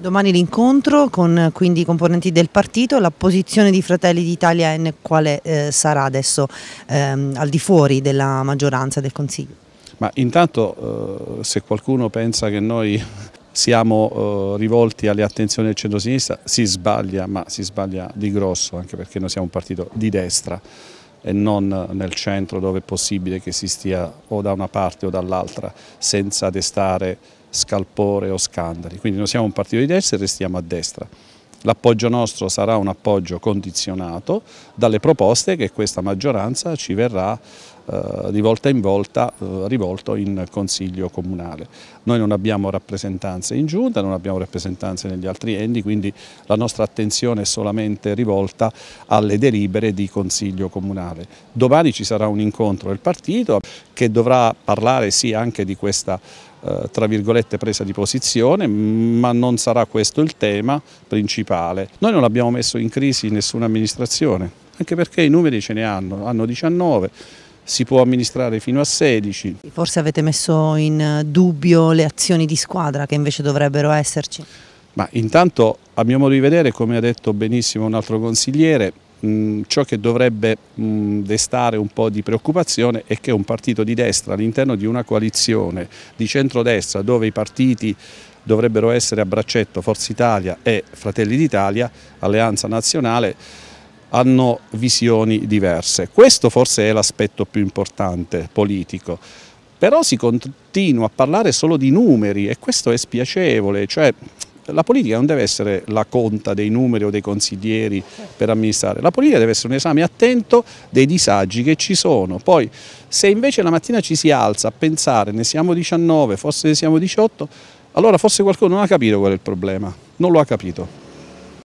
Domani l'incontro con eh, quindi i componenti del partito, la posizione di Fratelli d'Italia N quale eh, sarà adesso ehm, al di fuori della maggioranza del Consiglio? Ma intanto eh, se qualcuno pensa che noi siamo eh, rivolti alle attenzioni del centro-sinistra si sbaglia, ma si sbaglia di grosso anche perché noi siamo un partito di destra e non nel centro dove è possibile che si stia o da una parte o dall'altra senza destare scalpore o scandali. Quindi noi siamo un partito di destra e restiamo a destra. L'appoggio nostro sarà un appoggio condizionato dalle proposte che questa maggioranza ci verrà eh, di volta in volta eh, rivolto in Consiglio Comunale. Noi non abbiamo rappresentanze in Giunta, non abbiamo rappresentanze negli altri enti, quindi la nostra attenzione è solamente rivolta alle delibere di Consiglio Comunale. Domani ci sarà un incontro del partito che dovrà parlare sì anche di questa eh, tra virgolette presa di posizione, ma non sarà questo il tema principale. Noi non abbiamo messo in crisi nessuna amministrazione, anche perché i numeri ce ne hanno, hanno 19, si può amministrare fino a 16. Forse avete messo in dubbio le azioni di squadra che invece dovrebbero esserci? Ma intanto a mio modo di vedere, come ha detto benissimo un altro consigliere, mh, ciò che dovrebbe mh, destare un po' di preoccupazione è che un partito di destra all'interno di una coalizione di centrodestra dove i partiti dovrebbero essere a braccetto Forza Italia e Fratelli d'Italia, Alleanza Nazionale, hanno visioni diverse. Questo forse è l'aspetto più importante politico. Però si continua a parlare solo di numeri e questo è spiacevole, cioè la politica non deve essere la conta dei numeri o dei consiglieri per amministrare, la politica deve essere un esame attento dei disagi che ci sono, poi se invece la mattina ci si alza a pensare ne siamo 19, forse ne siamo 18, allora forse qualcuno non ha capito qual è il problema, non lo ha capito.